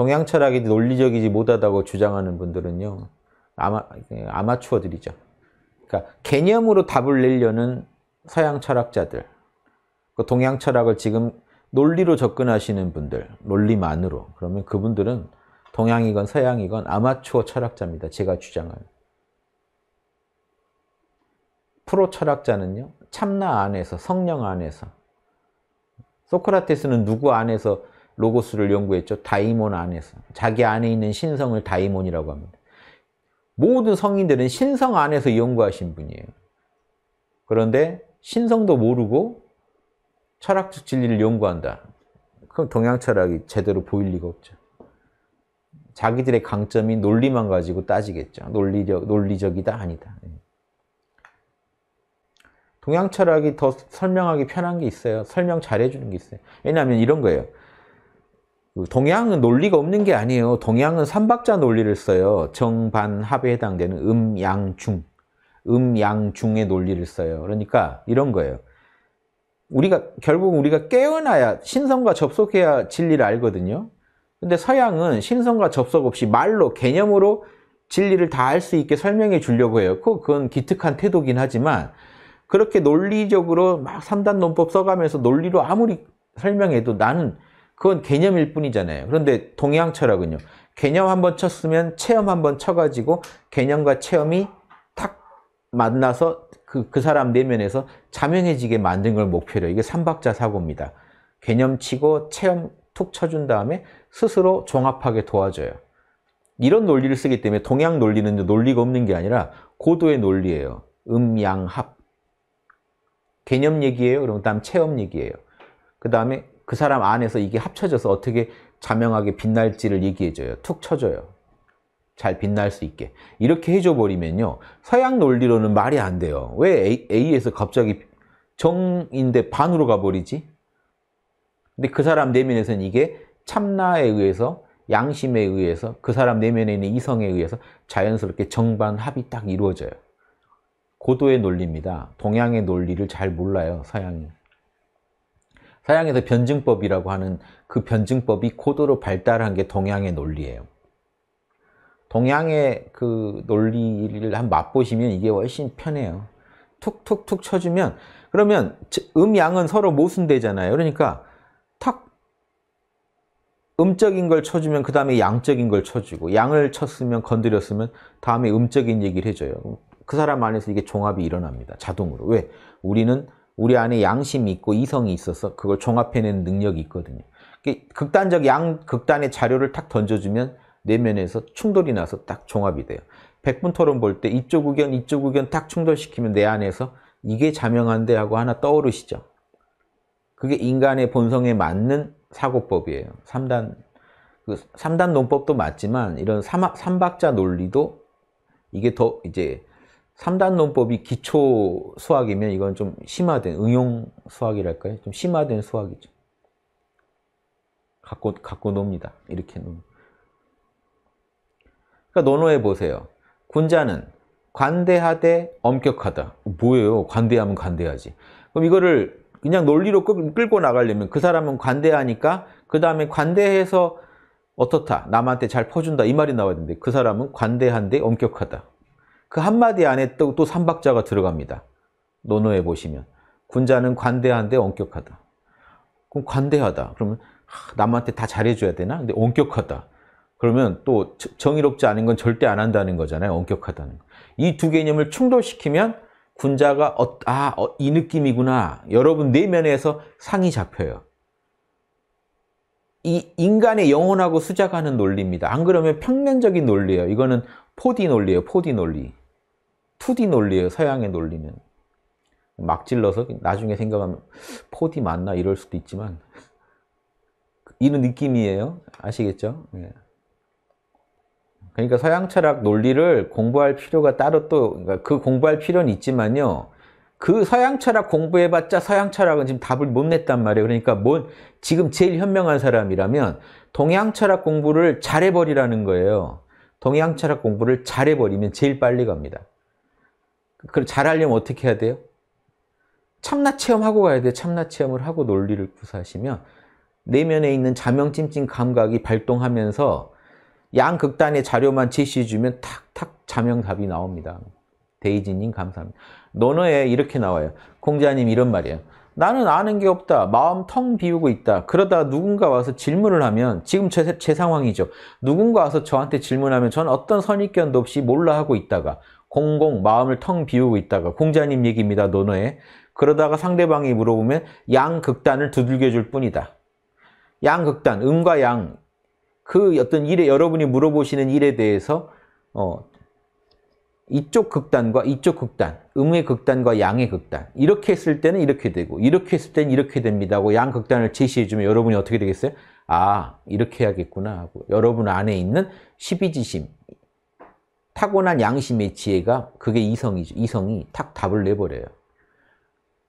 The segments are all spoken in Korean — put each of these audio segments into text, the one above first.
동양 철학이 논리적이지 못하다고 주장하는 분들은요. 아마, 그 아마추어들이죠. 그러니까 개념으로 답을 내려는 서양 철학자들, 그 동양 철학을 지금 논리로 접근하시는 분들, 논리만으로 그러면 그분들은 동양이건 서양이건 아마추어 철학자입니다. 제가 주장하는. 프로 철학자는요. 참나 안에서, 성령 안에서 소크라테스는 누구 안에서 로고스를 연구했죠. 다이몬 안에서. 자기 안에 있는 신성을 다이몬이라고 합니다. 모든 성인들은 신성 안에서 연구하신 분이에요. 그런데 신성도 모르고 철학적 진리를 연구한다. 그럼 동양 철학이 제대로 보일 리가 없죠. 자기들의 강점이 논리만 가지고 따지겠죠. 논리적, 논리적이다, 아니다. 예. 동양 철학이 더 설명하기 편한 게 있어요. 설명 잘해주는 게 있어요. 왜냐하면 이런 거예요. 그 동양은 논리가 없는 게 아니에요. 동양은 삼박자 논리를 써요. 정반합에 해당되는 음양중. 음양중의 논리를 써요. 그러니까 이런 거예요. 우리가 결국 우리가 깨어나야 신성과 접속해야 진리를 알거든요. 근데 서양은 신성과 접속 없이 말로 개념으로 진리를 다 알 수 있게 설명해 주려고 해요. 그, 그건 기특한 태도긴 하지만 그렇게 논리적으로 막 3단 논법 써가면서 논리로 아무리 설명해도 나는 그건 개념일 뿐이잖아요. 그런데 동양 철학은요. 개념 한번 쳤으면 체험 한번 쳐가지고 개념과 체험이 탁 만나서 그, 그 사람 내면에서 자명해지게 만든 걸 목표로 이게 삼박자 사고입니다. 개념 치고 체험 툭 쳐준 다음에 스스로 종합하게 도와줘요. 이런 논리를 쓰기 때문에 동양 논리는 논리가 없는 게 아니라 고도의 논리예요. 음양합. 개념 얘기예요. 그럼 다음 체험 얘기예요. 그 다음에 그 사람 안에서 이게 합쳐져서 어떻게 자명하게 빛날지를 얘기해줘요. 툭 쳐줘요. 잘 빛날 수 있게. 이렇게 해줘 버리면요. 서양 논리로는 말이 안 돼요. 왜 A, A에서 갑자기 정인데 반으로 가버리지? 근데 그 사람 내면에서는 이게 참나에 의해서 양심에 의해서 그 사람 내면에 있는 이성에 의해서 자연스럽게 정반합이 딱 이루어져요. 고도의 논리입니다. 동양의 논리를 잘 몰라요, 서양이. 서양에서 변증법이라고 하는 그 변증법이 고도로 발달한 게 동양의 논리예요. 동양의 그 논리를 한 맛보시면 이게 훨씬 편해요. 툭툭툭 쳐주면 그러면 음양은 서로 모순되잖아요. 그러니까 탁 음적인 걸 쳐주면 그 다음에 양적인 걸 쳐주고 양을 쳤으면 건드렸으면 다음에 음적인 얘기를 해줘요. 그 사람 안에서 이게 종합이 일어납니다. 자동으로. 왜? 우리는 우리 안에 양심이 있고 이성이 있어서 그걸 종합해내는 능력이 있거든요. 그 극단적 양 극단의 자료를 탁 던져주면 내면에서 충돌이 나서 딱 종합이 돼요. 백분 토론 볼 때 이쪽 의견, 이쪽 의견 딱 충돌시키면 내 안에서 이게 자명한데 하고 하나 떠오르시죠. 그게 인간의 본성에 맞는 사고법이에요. 3단, 그 3단 논법도 맞지만 이런 삼, 삼박자 논리도 이게 더 이제 3단 논법이 기초 수학이면 이건 좀 심화된 응용 수학이랄까요? 좀 심화된 수학이죠. 갖고 갖고 놉니다. 이렇게 놉. 그러니까 논어해 보세요. 군자는 관대하되 엄격하다. 뭐예요? 관대하면 관대하지. 그럼 이거를 그냥 논리로 끌고 나가려면 그 사람은 관대하니까 그 다음에 관대해서 어떻다. 남한테 잘 퍼준다. 이 말이 나와야 되는데 그 사람은 관대한데 엄격하다. 그 한마디 안에 또, 또 삼박자가 들어갑니다. 논어에 보시면. 군자는 관대한데 엄격하다. 그럼 관대하다. 그러면 남한테 다 잘해줘야 되나? 근데 엄격하다. 그러면 또 정의롭지 않은 건 절대 안 한다는 거잖아요. 엄격하다는 거. 이두 개념을 충돌시키면 군자가 어, 아, 어, 이 느낌이구나. 여러분 내면에서 네 상이 잡혀요. 이 인간의 영혼하고 수작하는 논리입니다. 안 그러면 평면적인 논리예요. 이거는 4D 논리예요. 4D 논리. 2D 논리예요. 서양의 논리는. 막 질러서 나중에 생각하면 4D 맞나 이럴 수도 있지만 이런 느낌이에요. 아시겠죠? 예. 그러니까 서양 철학 논리를 공부할 필요가 따로 또그 그러니까 공부할 필요는 있지만요. 그 서양 철학 공부해봤자 서양 철학은 지금 답을 못 냈단 말이에요. 그러니까 뭔 지금 제일 현명한 사람이라면 동양 철학 공부를 잘해버리라는 거예요. 동양 철학 공부를 잘해버리면 제일 빨리 갑니다. 그걸 잘하려면 어떻게 해야 돼요? 참나 체험하고 가야 돼요. 참나 체험을 하고 논리를 구사하시면 내면에 있는 자명찜찜 감각이 발동하면서 양극단의 자료만 제시해주면 탁탁 자명답이 나옵니다. 데이지님 감사합니다. 논어에 이렇게 나와요. 공자님 이런 말이에요. 나는 아는 게 없다. 마음 텅 비우고 있다. 그러다 누군가 와서 질문을 하면 지금 제, 제 상황이죠. 누군가 와서 저한테 질문하면 저는 어떤 선입견도 없이 몰라 하고 있다가 공공 마음을 텅 비우고 있다가 공자님 얘기입니다. 논어에. 그러다가 상대방이 물어보면 양극단을 두들겨 줄 뿐이다. 양극단, 음과 양. 그 어떤 일에 여러분이 물어보시는 일에 대해서 어, 이쪽 극단과 이쪽 극단, 음의 극단과 양의 극단 이렇게 했을 때는 이렇게 되고 이렇게 했을 때는 이렇게 됩니다 하고 양 극단을 제시해주면 여러분이 어떻게 되겠어요? 아 이렇게 해야겠구나 하고 여러분 안에 있는 십이지심 타고난 양심의 지혜가 그게 이성이죠. 이성이 탁 답을 내버려요.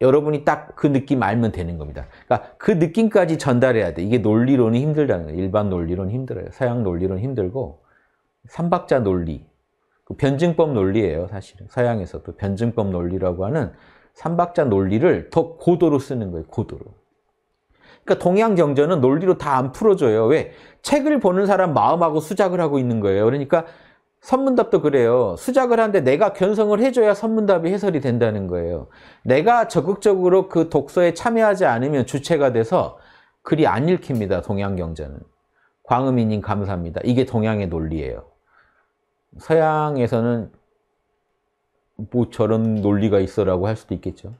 여러분이 딱 그 느낌 알면 되는 겁니다. 그러니까 그 느낌까지 전달해야 돼. 이게 논리론이 힘들다는 거예요. 일반 논리론 힘들어요. 서양 논리론 힘들고 삼박자 논리, 그 변증법 논리예요. 사실은 서양에서도 변증법 논리라고 하는 삼박자 논리를 더 고도로 쓰는 거예요. 고도로. 그러니까 동양 경전은 논리로 다 안 풀어줘요. 왜? 책을 보는 사람 마음하고 수작을 하고 있는 거예요. 그러니까 선문답도 그래요. 수작을 하는데 내가 견성을 해줘야 선문답이 해설이 된다는 거예요. 내가 적극적으로 그 독서에 참여하지 않으면 주체가 돼서 글이 안 읽힙니다. 동양경제는 광음이님 감사합니다. 이게 동양의 논리예요. 서양에서는 뭐 저런 논리가 있어라고 할 수도 있겠죠.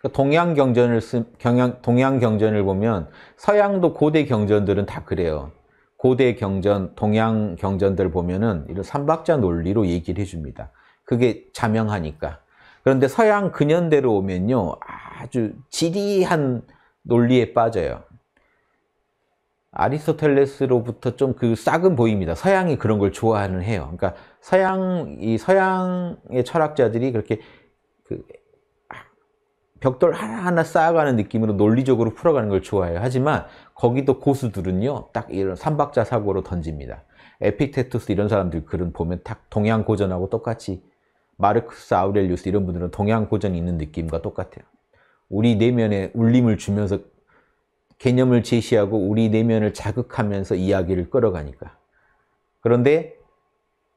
그 동양 경전을 쓰, 경양, 동양 경전을 보면 서양도 고대 경전들은 다 그래요. 고대 경전, 동양 경전들 보면은 이런 삼박자 논리로 얘기를 해줍니다. 그게 자명하니까. 그런데 서양 근현대로 오면요. 아주 지리한 논리에 빠져요. 아리스토텔레스로부터 좀 그 싹은 보입니다. 서양이 그런 걸 좋아하는 해요. 그러니까 서양, 이 서양의 철학자들이 그렇게 그 벽돌 하나하나 쌓아가는 느낌으로 논리적으로 풀어가는 걸 좋아해요. 하지만 거기도 고수들은요. 딱 이런 삼박자 사고로 던집니다. 에픽테토스 이런 사람들 글은 보면 딱 동양 고전하고 똑같이 마르크스 아우렐리우스 이런 분들은 동양 고전이 있는 느낌과 똑같아요. 우리 내면에 울림을 주면서 개념을 제시하고 우리 내면을 자극하면서 이야기를 끌어가니까. 그런데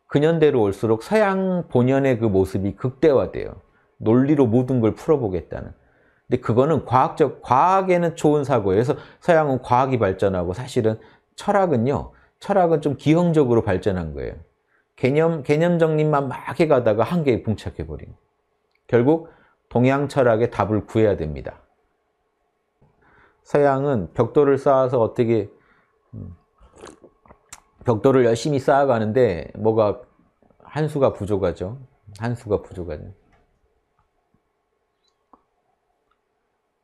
근현대로 올수록 서양 본연의 그 모습이 극대화돼요. 논리로 모든 걸 풀어보겠다는. 근데 그거는 과학적, 과학에는 좋은 사고예요. 그래서 서양은 과학이 발전하고 사실은 철학은요, 철학은 좀 기형적으로 발전한 거예요. 개념, 개념 정리만막 해가다가 한계에 봉착해버린. 결국 동양 철학의 답을 구해야 됩니다. 서양은 벽돌을 쌓아서 어떻게 음, 벽돌을 열심히 쌓아가는데 뭐가 한 수가 부족하죠. 한 수가 부족하죠.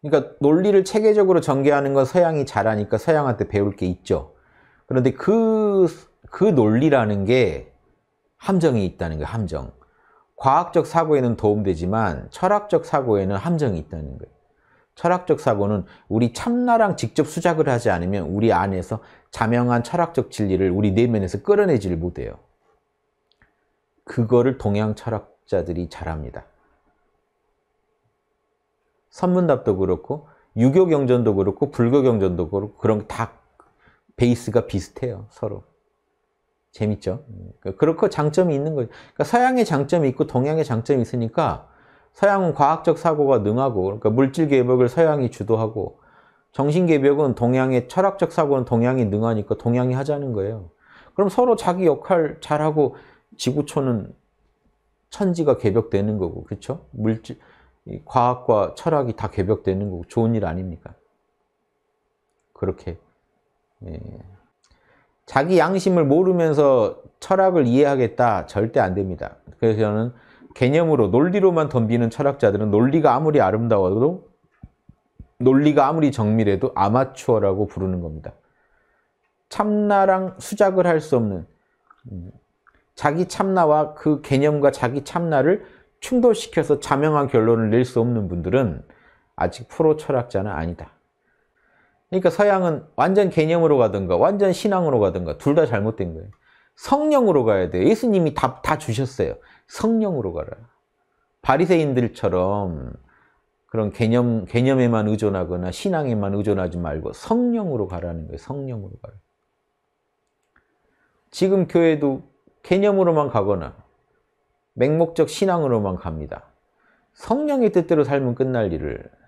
그러니까 논리를 체계적으로 전개하는 건 서양이 잘하니까 서양한테 배울 게 있죠. 그런데 그, 그 논리라는 게 함정이 있다는 거예요, 함정. 과학적 사고에는 도움되지만 철학적 사고에는 함정이 있다는 거예요. 철학적 사고는 우리 참나랑 직접 수작을 하지 않으면 우리 안에서 자명한 철학적 진리를 우리 내면에서 끌어내지를 못해요. 그거를 동양 철학자들이 잘합니다. 선문답도 그렇고 유교 경전도 그렇고 불교 경전도 그렇고 그런 다 베이스가 비슷해요. 서로. 재밌죠? 그러니까 그렇고 장점이 있는 거죠. 그러니까 서양의 장점이 있고 동양의 장점이 있으니까 서양은 과학적 사고가 능하고 그러니까 물질 개벽을 서양이 주도하고 정신 개벽은 동양의 철학적 사고는 동양이 능하니까 동양이 하자는 거예요. 그럼 서로 자기 역할 잘하고 지구촌은 천지가 개벽되는 거고 그렇죠? 물질 과학과 철학이 다 개벽되는 거고 좋은 일 아닙니까? 그렇게 예. 자기 양심을 모르면서 철학을 이해하겠다 절대 안 됩니다. 그래서 저는 개념으로 논리로만 덤비는 철학자들은 논리가 아무리 아름다워도 논리가 아무리 정밀해도 아마추어라고 부르는 겁니다. 참나랑 수작을 할 수 없는 음, 자기 참나와 그 개념과 자기 참나를 충돌시켜서 자명한 결론을 낼 수 없는 분들은 아직 프로 철학자는 아니다. 그러니까 서양은 완전 개념으로 가든가 완전 신앙으로 가든가 둘 다 잘못된 거예요. 성령으로 가야 돼요. 예수님이 다, 다 주셨어요. 성령으로 가라. 바리새인들처럼 그런 개념, 개념에만 의존하거나 신앙에만 의존하지 말고 성령으로 가라는 거예요. 성령으로 가라. 지금 교회도 개념으로만 가거나 맹목적 신앙으로만 갑니다. 성령의 뜻대로 삶은 끝날 일을